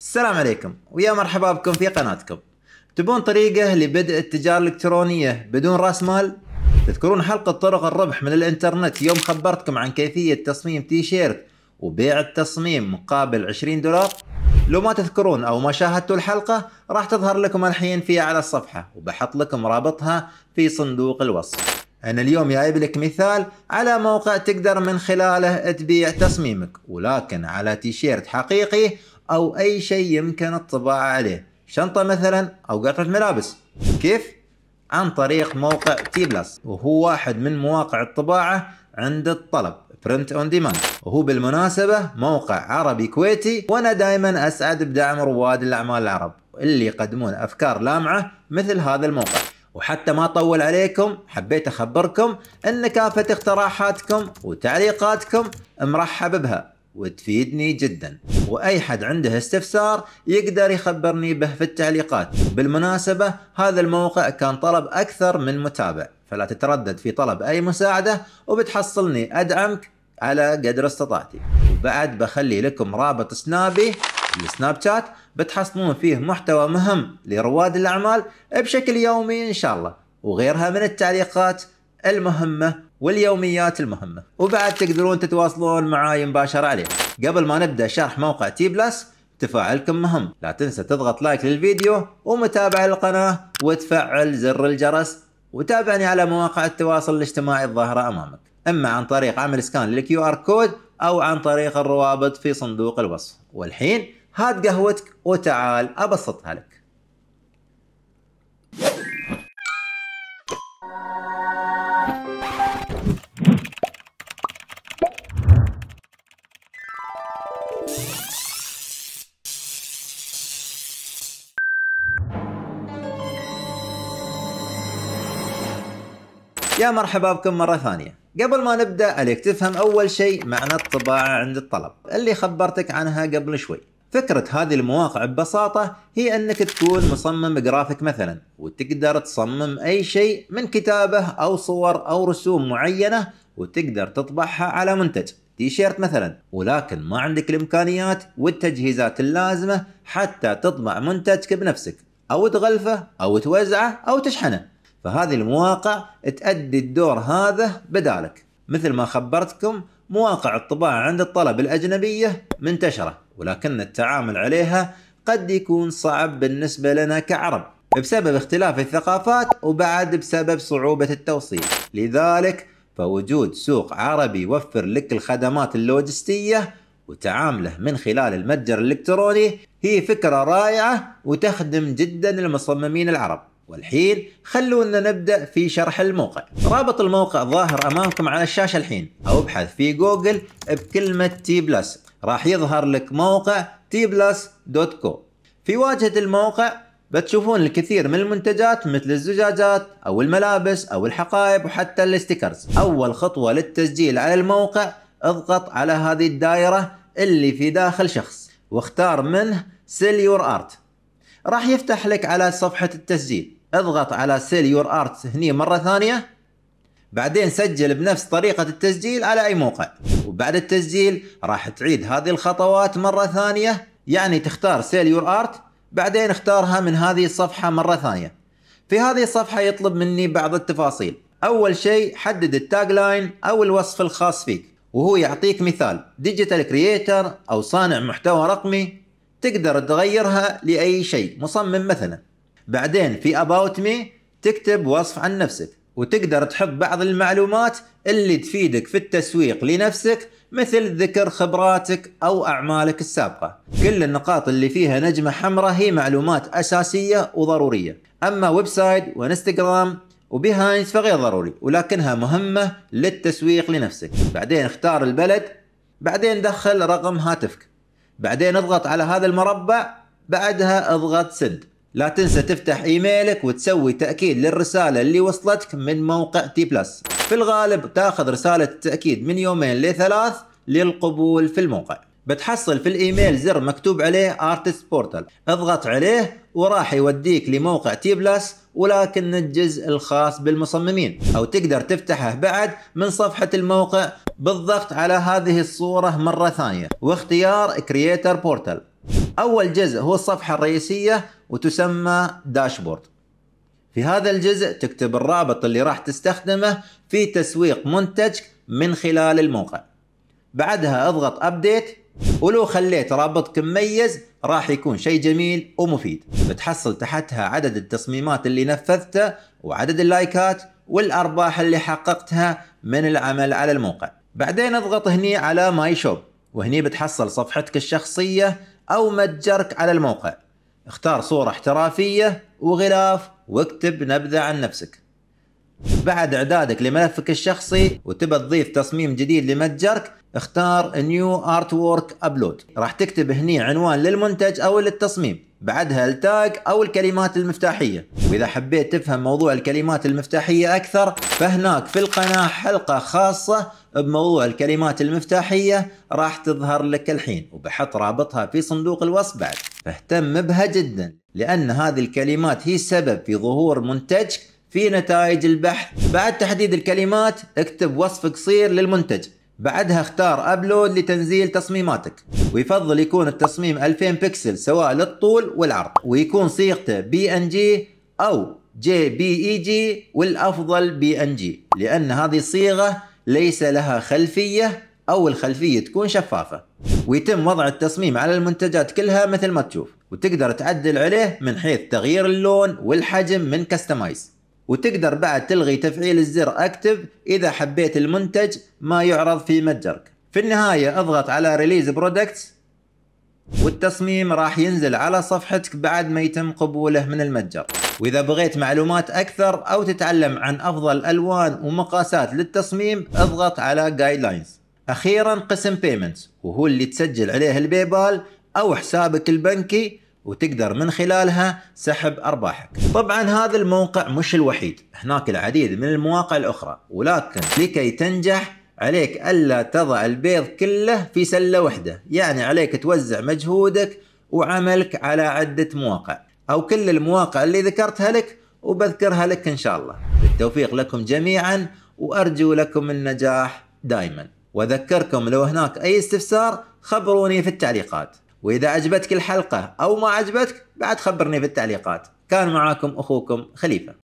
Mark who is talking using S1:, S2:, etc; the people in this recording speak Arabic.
S1: السلام عليكم ويا مرحبا بكم في قناتكم تبون طريقة لبدء التجارة الإلكترونية بدون رأس مال؟ تذكرون حلقة طرق الربح من الإنترنت يوم خبرتكم عن كيفية تصميم تيشيرت وبيع التصميم مقابل 20 دولار؟ لو ما تذكرون أو ما شاهدتوا الحلقة راح تظهر لكم الحين في على الصفحة وبحط لكم رابطها في صندوق الوصف أنا اليوم جايب لك مثال على موقع تقدر من خلاله تبيع تصميمك ولكن على تيشيرت حقيقي أو أي شيء يمكن الطباعة عليه شنطة مثلا أو قطعة ملابس كيف؟ عن طريق موقع تي بلس وهو واحد من مواقع الطباعة عند الطلب برنت اون ديماند وهو بالمناسبة موقع عربي كويتي وأنا دائما أسعد بدعم رواد الأعمال العرب اللي يقدمون أفكار لامعة مثل هذا الموقع وحتى ما أطول عليكم حبيت أخبركم أن كافة اقتراحاتكم وتعليقاتكم مرحب بها وتفيدني جدا واي حد عنده استفسار يقدر يخبرني به في التعليقات بالمناسبة هذا الموقع كان طلب اكثر من متابع فلا تتردد في طلب اي مساعدة وبتحصلني ادعمك على قدر استطاعتي وبعد بخلي لكم رابط سنابي السناب شات بتحصلون فيه محتوى مهم لرواد الاعمال بشكل يومي ان شاء الله وغيرها من التعليقات المهمة واليوميات المهمة وبعد تقدرون تتواصلون معاي مباشرة عليه قبل ما نبدأ شرح موقع تي بلس تفاعلكم مهم لا تنسى تضغط لايك للفيديو ومتابعة للقناة وتفعل زر الجرس وتابعني على مواقع التواصل الاجتماعي الظاهرة أمامك إما عن طريق عمل سكان للكيو آر كود أو عن طريق الروابط في صندوق الوصف والحين هات قهوتك وتعال أبسطها لك يا مرحبا بكم مرة ثانية قبل ما نبدأ عليك تفهم أول شيء معنى الطباعة عند الطلب اللي خبرتك عنها قبل شوي فكرة هذه المواقع ببساطة هي أنك تكون مصمم جرافيك مثلا وتقدر تصمم أي شيء من كتابة أو صور أو رسوم معينة وتقدر تطبعها على منتج تيشيرت مثلا ولكن ما عندك الامكانيات والتجهيزات اللازمه حتى تطبع منتجك بنفسك او تغلفه او توزعه او تشحنه فهذه المواقع تؤدي الدور هذا بدالك مثل ما خبرتكم مواقع الطباعة عند الطلب الأجنبية منتشرة ولكن التعامل عليها قد يكون صعب بالنسبة لنا كعرب بسبب اختلاف الثقافات وبعد بسبب صعوبة التوصيل لذلك فوجود سوق عربي يوفر لك الخدمات اللوجستية وتعامله من خلال المتجر الإلكتروني هي فكرة رائعة وتخدم جدا المصممين العرب والحين خلونا نبدأ في شرح الموقع رابط الموقع ظاهر أمامكم على الشاشة الحين أو ابحث في جوجل بكلمة تي بلس راح يظهر لك موقع تي بلس دوت كو في واجهة الموقع بتشوفون الكثير من المنتجات مثل الزجاجات أو الملابس أو الحقائب وحتى الاستيكرز أول خطوة للتسجيل على الموقع اضغط على هذه الدائرة اللي في داخل شخص واختار منه سيل يور ارت راح يفتح لك على صفحة التسجيل اضغط على سيل يور ارت هني مرة ثانية بعدين سجل بنفس طريقة التسجيل على أي موقع وبعد التسجيل راح تعيد هذه الخطوات مرة ثانية يعني تختار سيل يور ارت بعدين اختارها من هذه الصفحة مرة ثانية في هذه الصفحة يطلب مني بعض التفاصيل أول شيء حدد التاج لاين أو الوصف الخاص فيك وهو يعطيك مثال ديجيتال كرييتر أو صانع محتوى رقمي تقدر تغيرها لأي شيء مصمم مثلا بعدين في أباوت مي تكتب وصف عن نفسك وتقدر تحط بعض المعلومات اللي تفيدك في التسويق لنفسك مثل ذكر خبراتك أو أعمالك السابقة كل النقاط اللي فيها نجمة حمراء هي معلومات أساسية وضرورية أما ويب سايت وانستغرام وبيهايند فغير ضروري ولكنها مهمة للتسويق لنفسك بعدين اختار البلد بعدين دخل رقم هاتفك بعدين اضغط على هذا المربع بعدها اضغط سند لا تنسى تفتح ايميلك وتسوي تأكيد للرسالة اللي وصلتك من موقع تي بلس في الغالب تاخذ رسالة التأكيد من يومين لثلاث للقبول في الموقع بتحصل في الايميل زر مكتوب عليه ارتست بورتال اضغط عليه وراح يوديك لموقع تي بلس ولكن الجزء الخاص بالمصممين او تقدر تفتحه بعد من صفحة الموقع بالضغط على هذه الصورة مرة ثانية واختيار كرييتر بورتال أول جزء هو الصفحة الرئيسية وتسمى داشبورد في هذا الجزء تكتب الرابط اللي راح تستخدمه في تسويق منتجك من خلال الموقع بعدها اضغط ابديت ولو خليت رابطك مميز راح يكون شيء جميل ومفيد بتحصل تحتها عدد التصميمات اللي نفذته وعدد اللايكات والارباح اللي حققتها من العمل على الموقع بعدين اضغط هني على ماي شوب وهني بتحصل صفحتك الشخصية أو متجرك على الموقع اختار صورة احترافية وغلاف واكتب نبذة عن نفسك بعد اعدادك لملفك الشخصي وتبى تضيف تصميم جديد لمتجرك اختار نيو ارت وورك ابلود راح تكتب هني عنوان للمنتج او للتصميم بعدها التاج او الكلمات المفتاحيه واذا حبيت تفهم موضوع الكلمات المفتاحيه اكثر فهناك في القناه حلقه خاصه بموضوع الكلمات المفتاحيه راح تظهر لك الحين وبحط رابطها في صندوق الوصف بعد فاهتم بها جدا لان هذه الكلمات هي سبب في ظهور منتجك في نتائج البحث بعد تحديد الكلمات اكتب وصف قصير للمنتج بعدها اختار ابلود لتنزيل تصميماتك ويفضل يكون التصميم 2000 بكسل سواء للطول والعرض ويكون صيغته بي ان جي او جي بي اي جي والافضل بي ان جي لان هذه الصيغه ليس لها خلفيه او الخلفيه تكون شفافه ويتم وضع التصميم على المنتجات كلها مثل ما تشوف وتقدر تعدل عليه من حيث تغيير اللون والحجم من كستمايز وتقدر بعد تلغي تفعيل الزر اكتف اذا حبيت المنتج ما يعرض في متجرك في النهاية اضغط على ريليز برودكتس والتصميم راح ينزل على صفحتك بعد ما يتم قبوله من المتجر وإذا بغيت معلومات أكثر أو تتعلم عن أفضل ألوان ومقاسات للتصميم اضغط على Guidelines أخيرا قسم Payments وهو اللي تسجل عليه البيبال أو حسابك البنكي وتقدر من خلالها سحب أرباحك طبعا هذا الموقع مش الوحيد هناك العديد من المواقع الأخرى ولكن لكي تنجح عليك ألا تضع البيض كله في سلة واحدة يعني عليك توزع مجهودك وعملك على عدة مواقع أو كل المواقع اللي ذكرتها لك وبذكرها لك إن شاء الله بالتوفيق لكم جميعا وأرجو لكم النجاح دائما وأذكركم لو هناك أي استفسار خبروني في التعليقات وإذا عجبتك الحلقة أو ما عجبتك بعد خبرني في التعليقات كان معاكم أخوكم خليفة